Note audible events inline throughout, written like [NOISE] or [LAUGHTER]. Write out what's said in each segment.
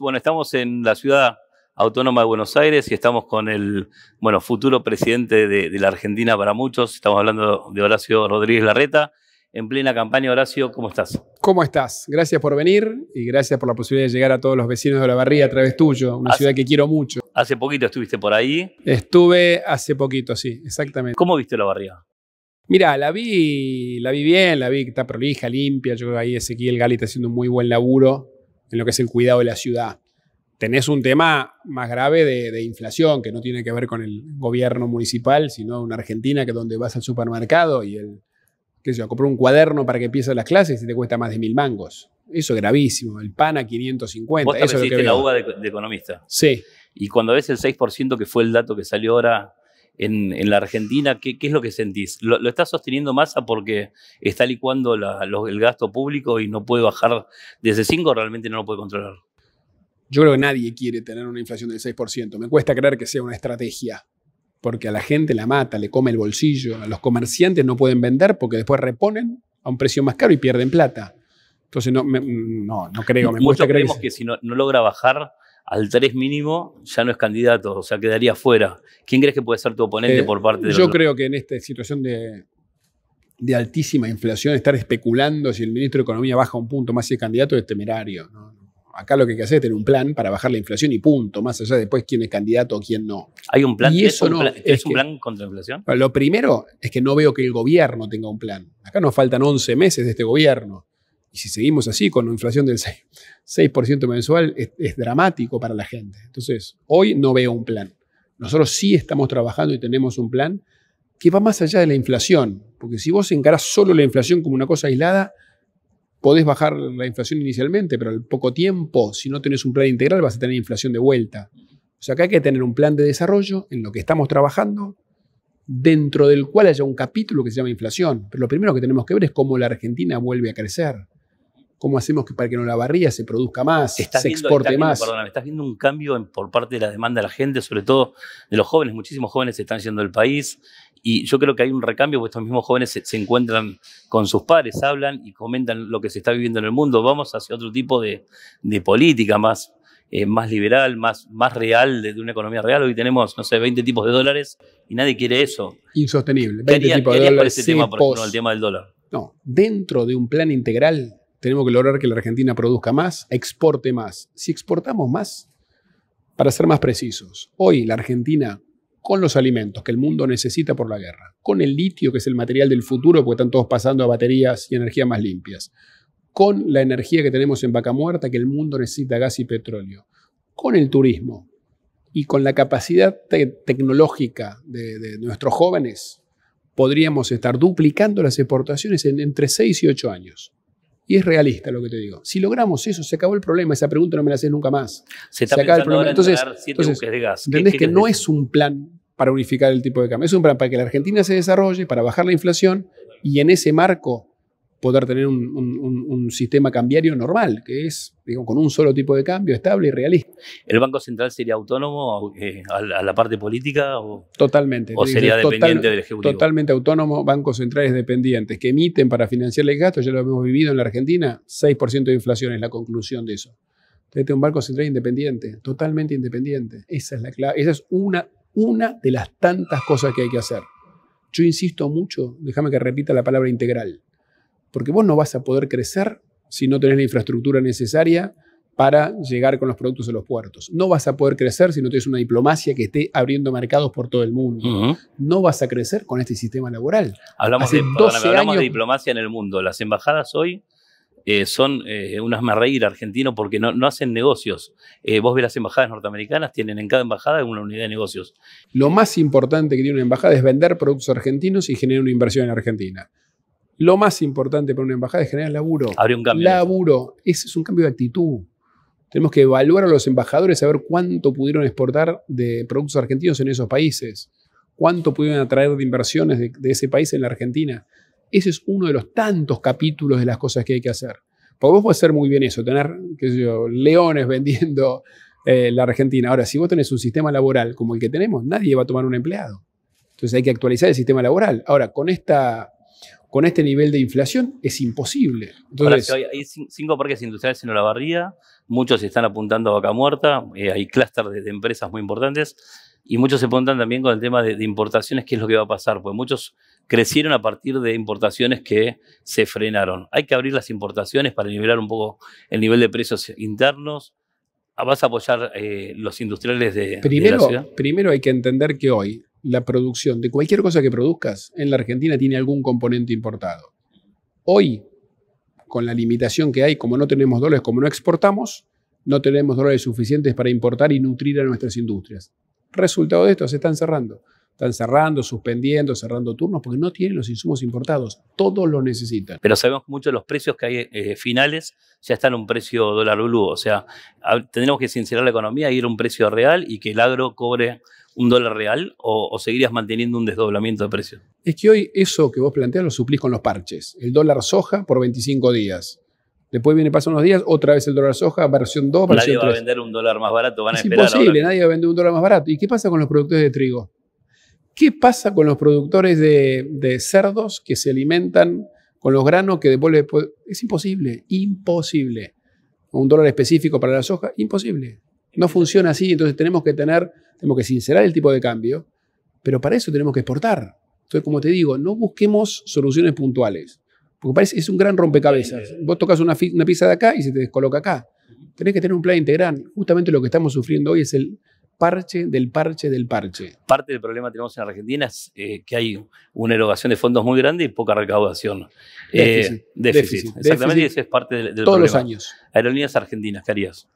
Bueno, estamos en la ciudad autónoma de Buenos Aires y estamos con el bueno, futuro presidente de, la Argentina para muchos. Estamos hablando de Horacio Rodríguez Larreta. En plena campaña, Horacio, ¿cómo estás? ¿Cómo estás? Gracias por venir y gracias por la posibilidad de llegar a todos los vecinos de la barría a través tuyo, una ciudad que quiero mucho. Hace poquito estuviste por ahí. Estuve hace poquito, sí, exactamente. ¿Cómo viste la barría? Mira, la vi, la vi bien, la vi que está prolija, limpia. Yo creo que ahí Ezequiel Gali está haciendo un muy buen laburo en lo que es el cuidado de la ciudad. Tenés un tema más grave de, inflación que no tiene que ver con el gobierno municipal, sino una Argentina que donde vas al supermercado y el, qué sé yo, comprar un cuaderno para que empieces las clases y te cuesta más de mil mangos. Eso es gravísimo. El pan a 550. eso es la uva de, de, economista. Sí. Y cuando ves el 6% que fue el dato que salió ahora en, la Argentina, ¿qué, es lo que sentís? ¿Lo, estás está sosteniendo masa porque está licuando el gasto público y no puede bajar desde 5 realmente no lo puede controlar? Yo creo que nadie quiere tener una inflación del 6%. Me cuesta creer que sea una estrategia, porque a la gente la mata, le come el bolsillo, a los comerciantes no pueden vender porque después reponen a un precio más caro y pierden plata. Entonces no, mm, no, no creo. Me Muchos creemos que, si no, logra bajar, al 3 mínimo ya no es candidato, o sea, quedaría fuera. ¿Quién crees que puede ser tu oponente eh, por parte de Yo creo que en esta situación de, altísima inflación, estar especulando si el ministro de Economía baja un punto más y es candidato es temerario. Acá lo que hay que hacer es tener un plan para bajar la inflación y punto, más allá de después quién es candidato o quién no. ¿Hay un plan? Y eso ¿Es, un plan contra la inflación? Lo primero es que no veo que el gobierno tenga un plan. Acá nos faltan 11 meses de este gobierno. Y si seguimos así, con una inflación del 6%, mensual, es, dramático para la gente. Entonces, hoy no veo un plan. Nosotros sí estamos trabajando y tenemos un plan que va más allá de la inflación. Porque si vos encarás solo la inflación como una cosa aislada, podés bajar la inflación inicialmente, pero al poco tiempo, si no tenés un plan integral, vas a tener inflación de vuelta. O sea, que hay que tener un plan de desarrollo en lo que estamos trabajando, dentro del cual haya un capítulo que se llama inflación. Pero lo primero que tenemos que ver es cómo la Argentina vuelve a crecer. ¿Cómo hacemos que para que no la barría se produzca más, se exporte más? Perdóname, estás viendo un cambio por parte de la demanda de la gente, sobre todo de los jóvenes. Muchísimos jóvenes se están yendo del país y yo creo que hay un recambio porque estos mismos jóvenes se, encuentran con sus padres, hablan y comentan lo que se está viviendo en el mundo. Vamos hacia otro tipo de, política más, eh, más liberal, más, más real, de, una economía real. Hoy tenemos, no sé, 20 tipos de dólares y nadie quiere eso. Insostenible. 20 tipos de dólares. Para ese tema, por el tema del dólar? No, dentro de un plan integral tenemos que lograr que la Argentina produzca más, exporte más. Si exportamos más, para ser más precisos, hoy la Argentina, con los alimentos que el mundo necesita por la guerra, con el litio, que es el material del futuro, porque están todos pasando a baterías y energías más limpias, con la energía que tenemos en vaca muerta, que el mundo necesita gas y petróleo, con el turismo y con la capacidad tecnológica de, de, nuestros jóvenes, podríamos estar duplicando las exportaciones en entre 6 y 8 años. Y es realista lo que te digo. Si logramos eso, se acabó el problema. Esa pregunta no me la haces nunca más. Se, acaba el problema. Entonces, de gas. ¿entendés que no es un plan para unificar el tipo de cambio? Es un plan para que la Argentina se desarrolle, para bajar la inflación y en ese marco poder tener un, sistema cambiario normal, que es digo con un solo tipo de cambio, estable y realista. ¿El Banco Central sería autónomo eh, a, la, parte política? O, totalmente. ¿O sería dependiente del Ejecutivo? Totalmente autónomo, bancos centrales dependientes que emiten para financiar el gasto, ya lo hemos vivido en la Argentina, 6% de inflación es la conclusión de eso. Entonces, un banco central independiente, totalmente independiente. Esa es la clave, esa es una, una de las tantas cosas que hay que hacer. Yo insisto mucho, déjame que repita la palabra integral porque vos no vas a poder crecer si no tenés la infraestructura necesaria para llegar con los productos a los puertos. No vas a poder crecer si no tienes una diplomacia que esté abriendo mercados por todo el mundo. No vas a crecer con este sistema laboral. Hablamos, de, de, diplomacia en el mundo. Las embajadas hoy eh, son eh, unas reír argentino porque no, hacen negocios. Eh, vos ves las embajadas norteamericanas, tienen en cada embajada una unidad de negocios. Lo más importante que tiene una embajada es vender productos argentinos y generar una inversión en Argentina. Lo más importante para una embajada es generar laburo. Abre un cambio. Laburo. Ese es un cambio de actitud. Tenemos que evaluar a los embajadores, saber cuánto pudieron exportar de productos argentinos en esos países, cuánto pudieron atraer de inversiones de, ese país en la Argentina. Ese es uno de los tantos capítulos de las cosas que hay que hacer. Porque vos podés hacer muy bien eso, tener, qué sé yo, leones [LAUGHS] vendiendo eh, la Argentina. Ahora, si vos tenés un sistema laboral como el que tenemos, nadie va a tomar un empleado. Entonces hay que actualizar el sistema laboral. Ahora, con esta con este nivel de inflación es imposible. hay, cinco parques industriales en la Olavarría, muchos están apuntando a vaca muerta, eh, hay clústeres de, empresas muy importantes y muchos se apuntan también con el tema de, importaciones, qué es lo que va a pasar, pues muchos crecieron a partir de importaciones que se frenaron. Hay que abrir las importaciones para nivelar un poco el nivel de precios internos. Ah, ¿Vas a apoyar eh, los industriales de, Primero hay que entender que hoy la producción de cualquier cosa que produzcas en la Argentina tiene algún componente importado. Hoy, con la limitación que hay, como no tenemos dólares, como no exportamos, no tenemos dólares suficientes para importar y nutrir a nuestras industrias. Resultado de esto, se están cerrando. Están cerrando, suspendiendo, cerrando turnos porque no tienen los insumos importados. Todos lo necesitan. Pero sabemos que muchos de los precios que hay eh, finales, ya están a un precio dólar blue. O sea, tendremos que sincerar la economía y ir a un precio real y que el agro cobre un dólar real o, seguirías manteniendo un desdoblamiento de precios? Es que hoy eso que vos planteas lo suplís con los parches. El dólar soja por 25 días. Después viene, pasan unos días, otra vez el dólar soja, versión 2, versión 3. Nadie va a vender un dólar más barato, van es a imposible, nadie va a vender un dólar más barato. ¿Y qué pasa con los productos de trigo? ¿Qué pasa con los productores de, cerdos que se alimentan con los granos que devuelve? Es imposible, imposible. Un dólar específico para la soja, imposible. No funciona así, entonces tenemos que tener, tenemos que sincerar el tipo de cambio, pero para eso tenemos que exportar. Entonces, como te digo, no busquemos soluciones puntuales, porque parece es un gran rompecabezas. Vos tocas una, una pieza de acá y se te descoloca acá. Tenés que tener un plan integral. Justamente lo que estamos sufriendo hoy es el, parche del parche del parche. Parte del problema que tenemos en Argentina es eh, que hay una erogación de fondos muy grande y poca recaudación. Eh, déficit. exactamente, y ese es parte del, todos problema. Todos los años. Aerolíneas argentinas, ¿qué harías?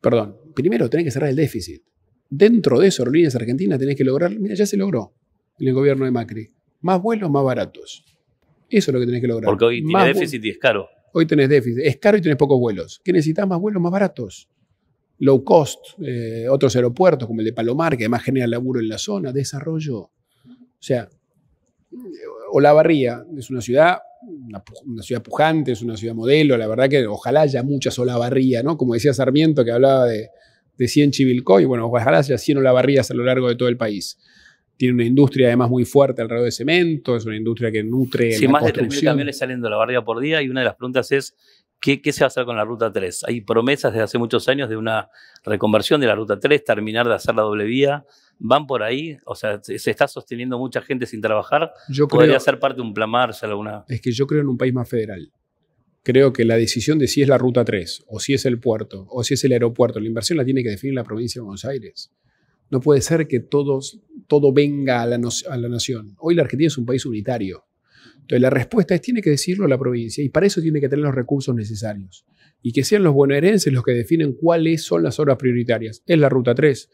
Perdón, primero tenés que cerrar el déficit. Dentro de eso, Aerolíneas Argentinas tenés que lograr, mira, ya se logró en el gobierno de Macri, más vuelos más baratos. Eso es lo que tenés que lograr. Porque hoy tiene déficit y es caro. Hoy tenés déficit, es caro y tenés pocos vuelos. ¿Qué necesitas? Más vuelos más baratos low cost, eh, otros aeropuertos como el de Palomar, que además genera laburo en la zona, desarrollo. O sea, eh, Olavarría es una ciudad, una, ciudad pujante, es una ciudad modelo, la verdad que ojalá haya muchas Olavarría, ¿no? Como decía Sarmiento que hablaba de, de 100 Chivilcoy, bueno, ojalá haya 100 Olavarrías a lo largo de todo el país. Tiene una industria además muy fuerte alrededor de cemento, es una industria que nutre. Sí, más de 3.000 camiones salen de Olavarría por día y una de las preguntas es ¿Qué, se va a hacer con la Ruta 3? Hay promesas desde hace muchos años de una reconversión de la Ruta 3, terminar de hacer la doble vía. ¿Van por ahí? O sea, ¿se está sosteniendo mucha gente sin trabajar? ¿Podría ser parte de un plan Marshall? Alguna... Es que yo creo en un país más federal. Creo que la decisión de si es la Ruta 3, o si es el puerto, o si es el aeropuerto, la inversión la tiene que definir la provincia de Buenos Aires. No puede ser que todo venga a la nación. Hoy la Argentina es un país unitario entonces la respuesta es, tiene que decirlo la provincia y para eso tiene que tener los recursos necesarios. Y que sean los bonaerenses los que definen cuáles son las obras prioritarias. Es la Ruta 3,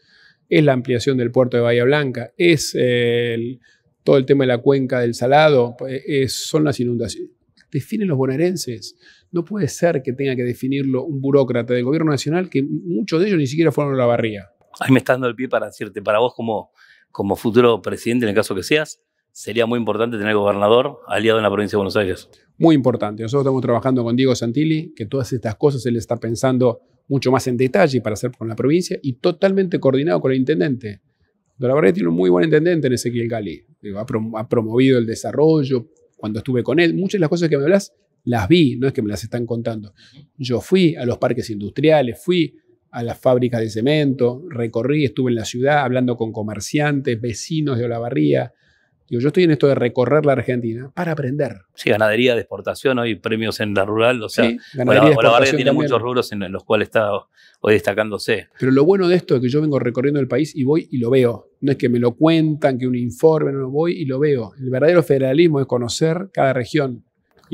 es la ampliación del puerto de Bahía Blanca, es eh, todo el tema de la cuenca del Salado, pues, son las inundaciones. Definen los bonaerenses. No puede ser que tenga que definirlo un burócrata del gobierno nacional que muchos de ellos ni siquiera fueron a la barría. Ahí me está dando el pie para decirte, para vos como, como futuro presidente, en el caso que seas, sería muy importante tener gobernador aliado en la provincia de Buenos Aires. Muy importante. Nosotros estamos trabajando con Diego Santilli, que todas estas cosas él está pensando mucho más en detalle para hacer con la provincia y totalmente coordinado con el intendente. Pero tiene un muy buen intendente en Ezequiel Cali. Ha, promovido el desarrollo. Cuando estuve con él, muchas de las cosas que me hablas las vi, no es que me las están contando. Yo fui a los parques industriales, fui a las fábricas de cemento, recorrí, estuve en la ciudad hablando con comerciantes, vecinos de Olavarría, yo estoy en esto de recorrer la Argentina para aprender. Sí, ganadería de exportación, hoy premios en la rural, o sea, sí, ganadería tiene muchos rubros en los cuales está hoy destacándose. Pero lo bueno de esto es que yo vengo recorriendo el país y voy y lo veo. No es que me lo cuentan, que un informe, no, voy y lo veo. El verdadero federalismo es conocer cada región.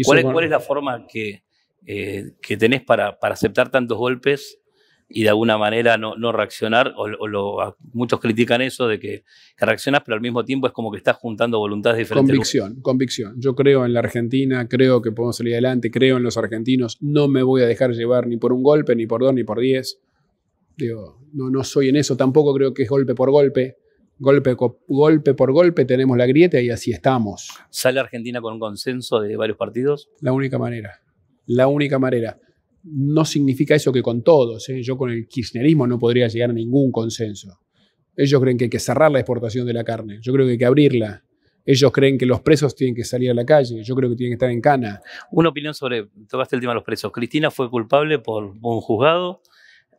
¿Cuál, es, ¿Cuál es la forma que, eh, que tenés para, para aceptar tantos golpes y de alguna manera no, reaccionar, o, muchos critican eso de que, reaccionas, pero al mismo tiempo es como que estás juntando voluntades diferentes. Convicción, convicción. Yo creo en la Argentina, creo que podemos salir adelante, creo en los argentinos, no me voy a dejar llevar ni por un golpe, ni por dos, ni por diez. Digo, no, no soy en eso, tampoco creo que es golpe por golpe. Golpe, golpe por golpe tenemos la grieta y así estamos. ¿Sale Argentina con un consenso de varios partidos? La única manera. La única manera no significa eso que con todos. ¿eh? Yo con el kirchnerismo no podría llegar a ningún consenso. Ellos creen que hay que cerrar la exportación de la carne. Yo creo que hay que abrirla. Ellos creen que los presos tienen que salir a la calle. Yo creo que tienen que estar en cana. Una opinión sobre, tocaste el tema de los presos. Cristina fue culpable por un juzgado.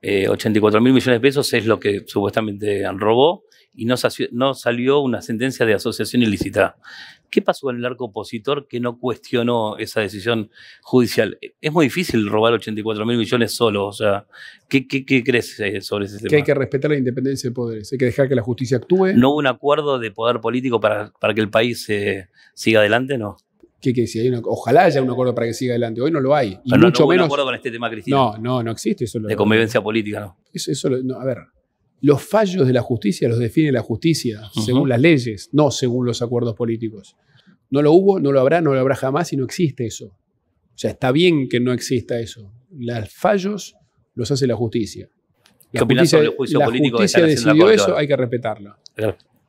84 eh, mil millones de pesos es lo que supuestamente robó y no, salió una sentencia de asociación ilícita. ¿Qué pasó con el arco opositor que no cuestionó esa decisión judicial? Es muy difícil robar 84 mil millones solo. O sea, ¿qué, crees eh, sobre ese tema? Que hay que respetar la independencia de poderes, hay que dejar que la justicia actúe. ¿No hubo un acuerdo de poder político para, que el país eh, siga adelante? No. ¿Qué quiere ojalá haya un acuerdo para que siga adelante. Hoy no lo hay. no, menos. un acuerdo con este tema, Cristina? No, no, no existe. Eso de convivencia política, ¿no? Eso, no, a ver, los fallos de la justicia los define la justicia, según las leyes, no según los acuerdos políticos. No lo hubo, no lo habrá, no lo habrá jamás y no existe eso. O sea, está bien que no exista eso. Los fallos los hace la justicia. La ¿Qué justicia, justicia decidió eso, hay que respetarlo.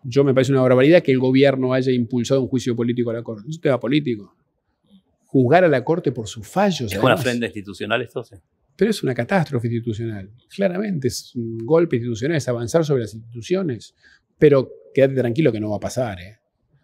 Yo me parece una barbaridad que el gobierno haya impulsado un juicio político a la Corte. Es un tema político. Juzgar a la Corte por sus fallos. ¿Es una ofrenda institucional Sí. Pero es una catástrofe institucional. Claramente es un golpe institucional, es avanzar sobre las instituciones. Pero quédate tranquilo que no va a pasar. ¿eh?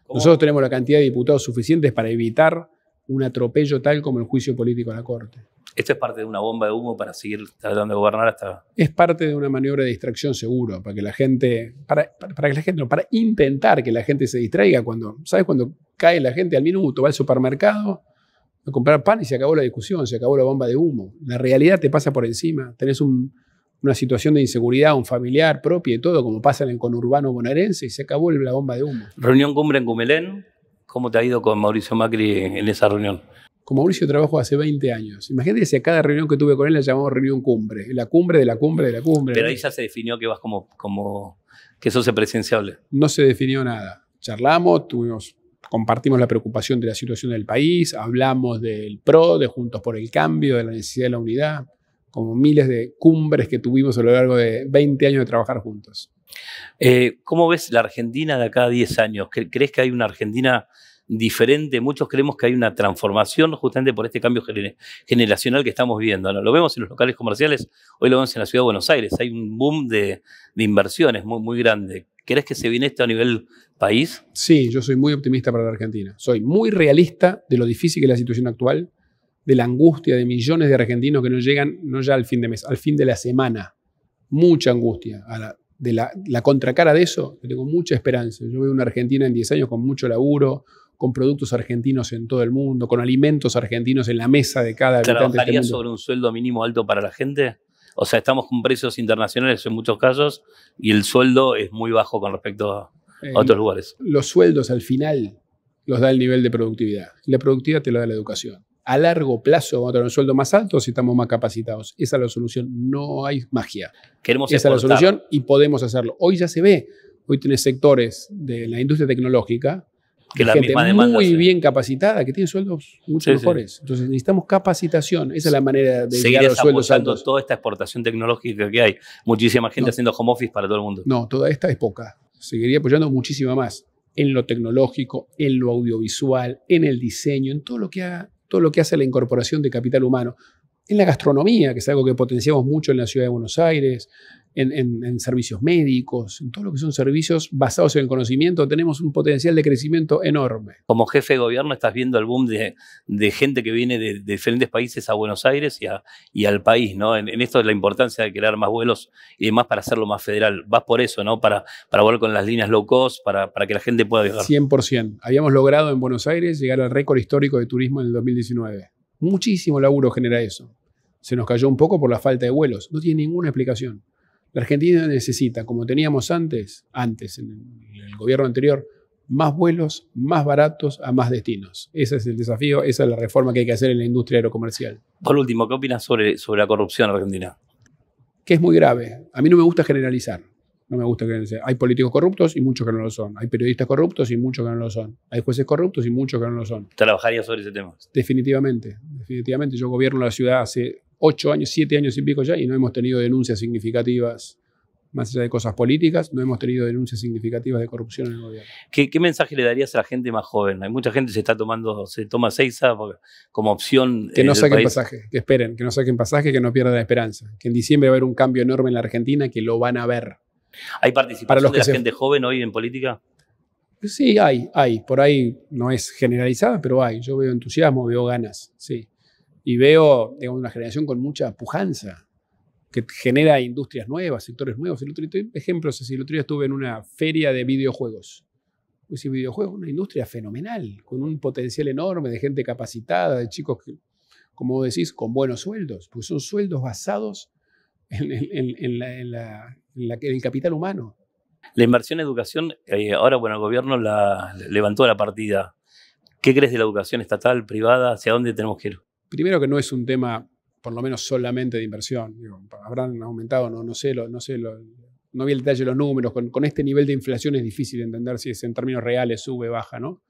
Nosotros tenemos la cantidad de diputados suficientes para evitar un atropello tal como el juicio político a la Corte. ¿Esto es parte de una bomba de humo para seguir tratando de gobernar hasta...? Es parte de una maniobra de distracción seguro, para que la gente... Para, que la gente... para intentar que la gente se distraiga cuando... ¿Sabes? Cuando cae la gente al minuto, va al supermercado a comprar pan y se acabó la discusión, se acabó la bomba de humo. La realidad te pasa por encima, tenés una situación de inseguridad, un familiar propio y todo, como pasa en el conurbano bonaerense, y se acabó la bomba de humo. Reunión cumbre en Cumelén, ¿cómo te ha ido con Mauricio Macri en esa reunión? Con Mauricio trabajo hace 20 años. Imagínate si a cada reunión que tuve con él la llamamos reunión cumbre. La cumbre de la cumbre de la cumbre. Pero ahí ya se definió que vas como, como que sos presenciable. No se definió nada. Charlamos, tuvimos compartimos la preocupación de la situación del país, hablamos del PRO, de Juntos por el Cambio, de la necesidad de la unidad, como miles de cumbres que tuvimos a lo largo de 20 años de trabajar juntos. Eh, ¿Cómo ves la Argentina de cada a 10 años? ¿Crees que hay una Argentina diferente. Muchos creemos que hay una transformación justamente por este cambio generacional que estamos viendo. ¿no? Lo vemos en los locales comerciales, hoy lo vemos en la ciudad de Buenos Aires. Hay un boom de, inversiones muy, grande. ¿Crees que se viene esto a nivel país? Sí, yo soy muy optimista para la Argentina. Soy muy realista de lo difícil que es la situación actual, de la angustia de millones de argentinos que no llegan, no ya al fin de mes, al fin de la semana. Mucha angustia. de la, la contracara de eso, tengo mucha esperanza. Yo veo una Argentina en 10 años con mucho laburo, con productos argentinos en todo el mundo, con alimentos argentinos en la mesa de cada habitante. ¿Trabajaría sobre un sueldo mínimo alto para la gente? O sea, estamos con precios internacionales en muchos casos y el sueldo es muy bajo con respecto a, eh, otros lugares. Los sueldos al final los da el nivel de productividad. La productividad te lo da la educación. A largo plazo vamos a tener un sueldo más alto si estamos más capacitados. Esa es la solución. No hay magia. Queremos Esa es la solución y podemos hacerlo. Hoy ya se ve. Hoy tienes sectores de la industria tecnológica que la gente misma Muy bien capacitada, que tiene sueldos mucho mejores. Entonces necesitamos capacitación. Esa es la manera de seguir los sueldos altos. toda esta exportación tecnológica que hay. Muchísima gente haciendo home office para todo el mundo. No, toda esta es poca. Seguiría apoyando muchísima más en lo tecnológico, en lo audiovisual, en el diseño, en todo lo que todo lo que hace la incorporación de capital humano en la gastronomía, que es algo que potenciamos mucho en la ciudad de Buenos Aires, en, servicios médicos, en todo lo que son servicios basados en el conocimiento, tenemos un potencial de crecimiento enorme. Como jefe de gobierno estás viendo el boom de, gente que viene de, diferentes países a Buenos Aires y, al país, ¿no? En, esto es la importancia de crear más vuelos y demás para hacerlo más federal. Vas por eso, ¿no? Para, para volar con las líneas low cost, para, para que la gente pueda viajar. 100%. Habíamos logrado en Buenos Aires llegar al récord histórico de turismo en el 2019. Muchísimo laburo genera eso se nos cayó un poco por la falta de vuelos. No tiene ninguna explicación. La Argentina necesita, como teníamos antes, antes, en el gobierno anterior, más vuelos, más baratos a más destinos. Ese es el desafío, esa es la reforma que hay que hacer en la industria aerocomercial. Por último, ¿qué opinas sobre, sobre la corrupción argentina? Que es muy grave. A mí no me gusta generalizar. No me gusta generalizar. Hay políticos corruptos y muchos que no lo son. Hay periodistas corruptos y muchos que no lo son. Hay jueces corruptos y muchos que no lo son. ¿Trabajaría sobre ese tema? Definitivamente. Definitivamente. Yo gobierno la ciudad hace ocho años, siete años y pico ya y no hemos tenido denuncias significativas más allá de cosas políticas, no hemos tenido denuncias significativas de corrupción en el gobierno. ¿Qué, mensaje le darías a la gente más joven? Hay mucha gente que se está tomando, se toma seis como opción. Que eh, no saquen pasaje, que esperen, que no saquen pasaje, que no pierdan la esperanza, que en diciembre va a haber un cambio enorme en la Argentina, que lo van a ver. ¿Hay participación de la gente joven hoy en política? Sí, hay, hay. Por ahí no es generalizada, pero hay. Yo veo entusiasmo, veo ganas, sí y veo una generación con mucha pujanza que genera industrias nuevas, sectores nuevos. El otro el otro día estuve en una feria de videojuegos. Pues videojuegos, una industria fenomenal, con un potencial enorme de gente capacitada, de chicos como decís, con buenos sueldos, pues son sueldos basados en, en, la, en el capital humano. La inversión en educación, eh, ahora, bueno, el gobierno la, levantó la partida. ¿Qué crees de la educación estatal, privada? ¿Hacia dónde tenemos que ir? primero que no es un tema, por lo menos solamente de inversión. habrán aumentado, no, no sé, no sé no vi el detalle de los números. Con, este nivel de inflación es difícil entender si es en términos reales sube, baja, ¿no?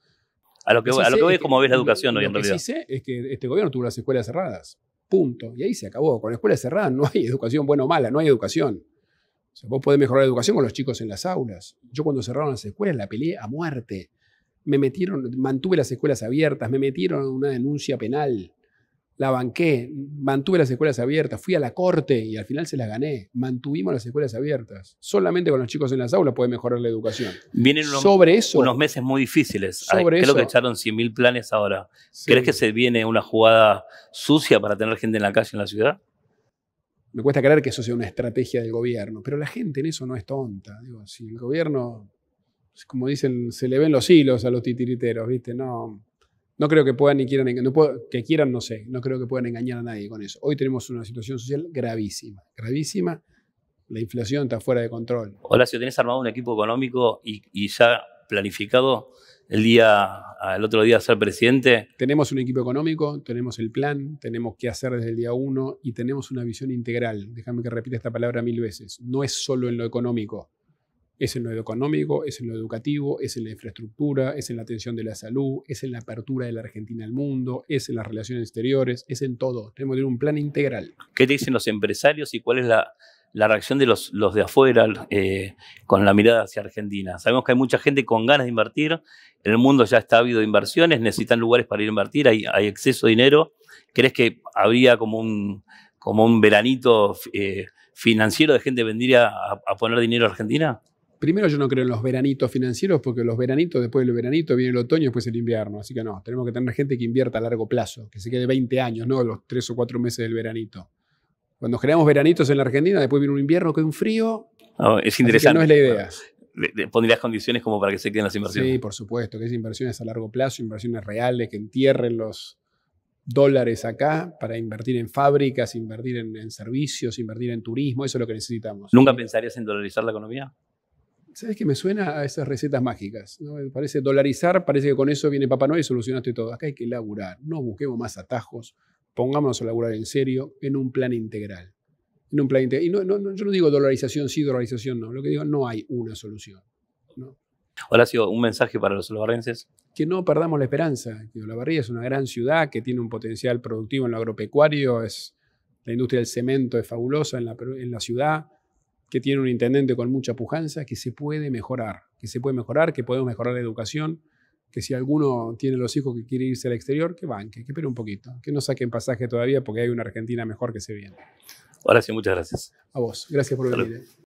A lo que, voy, a es, como ves la educación hoy en realidad. Lo sí sé es que este gobierno tuvo las escuelas cerradas. Punto. Y ahí se acabó. Con las escuelas cerradas no hay educación buena o mala, no hay educación. O sea, vos podés mejorar la educación con los chicos en las aulas. Yo cuando cerraron las escuelas la peleé a muerte. Me metieron, mantuve las escuelas abiertas, me metieron una denuncia penal la banqué, mantuve las escuelas abiertas, fui a la corte y al final se las gané. Mantuvimos las escuelas abiertas. Solamente con los chicos en las aulas puede mejorar la educación. Vienen unos, sobre eso, unos meses muy difíciles. Sobre creo que echaron 100.000 planes ahora. ¿Crees que se viene una jugada sucia para tener gente en la calle, en la ciudad? Me cuesta creer que eso sea una estrategia del gobierno, pero la gente en eso no es tonta. si el gobierno, como dicen, se le ven los hilos a los titiriteros, ¿viste? No no creo que puedan ni quieran, que quieran, no sé, no creo que puedan engañar a nadie con eso. Hoy tenemos una situación social gravísima, gravísima. La inflación está fuera de control. Hola, si tenés armado un equipo económico y, ya planificado el día, el otro día ser presidente? Tenemos un equipo económico, tenemos el plan, tenemos qué hacer desde el día uno y tenemos una visión integral. Déjame que repita esta palabra mil veces. No es solo en lo económico, es en lo económico, es en lo educativo, es en la infraestructura, es en la atención de la salud, es en la apertura de la Argentina al mundo, es en las relaciones exteriores, es en todo. Tenemos que tener un plan integral. ¿Qué te dicen los empresarios y cuál es la, reacción de los, de afuera eh, con la mirada hacia Argentina. Sabemos que hay mucha gente con ganas de invertir, en el mundo ya está habido inversiones, necesitan lugares para ir a invertir, hay, hay exceso de dinero. ¿Crees que habría como un, como un veranito eh, financiero de gente que vendría a poner dinero a Argentina? primero yo no creo en los veranitos financieros porque los veranitos, después del veranito viene el otoño, después el invierno. Así que no, tenemos que tener gente que invierta a largo plazo, que se quede 20 años, no los tres o cuatro meses del veranito. Cuando creamos veranitos en la Argentina, después viene un invierno que es un frío. es interesante. no es la idea. ¿Pondrías condiciones como para que se queden las inversiones? Sí, por supuesto, que es inversiones a largo plazo, inversiones reales, que entierren los, dólares acá para invertir en fábricas, invertir en, en, servicios, invertir en turismo, eso es lo que necesitamos. ¿Nunca pensarías en dolarizar la economía? ¿Sabes que me suena a esas recetas mágicas? Parece dolarizar, parece que con eso viene Papá Noel y solucionaste todo. Acá hay que laburar, no busquemos más atajos, pongámonos a laburar en serio, en un plan integral. En un plan integral. Y no, yo no digo dolarización sí, dolarización no. Lo que digo, no hay una solución. ¿no? sido un mensaje para los olavarrenses. Que no perdamos la esperanza. Que Olavarría es una gran ciudad que tiene un potencial productivo en lo agropecuario, es, la industria del cemento es fabulosa en la, en la ciudad que tiene un intendente con mucha pujanza, que se puede mejorar, que se puede mejorar, que podemos mejorar la educación, que si alguno tiene los hijos que quiere irse al exterior, que banque, que espere un poquito, que no saquen pasaje todavía porque hay una Argentina mejor que se viene. ahora sí muchas gracias. A vos, gracias por venir.